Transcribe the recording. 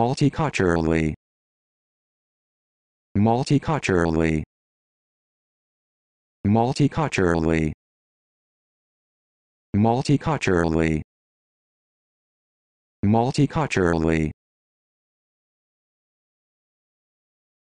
multiculturally multiculturally multiculturally multiculturally multiculturally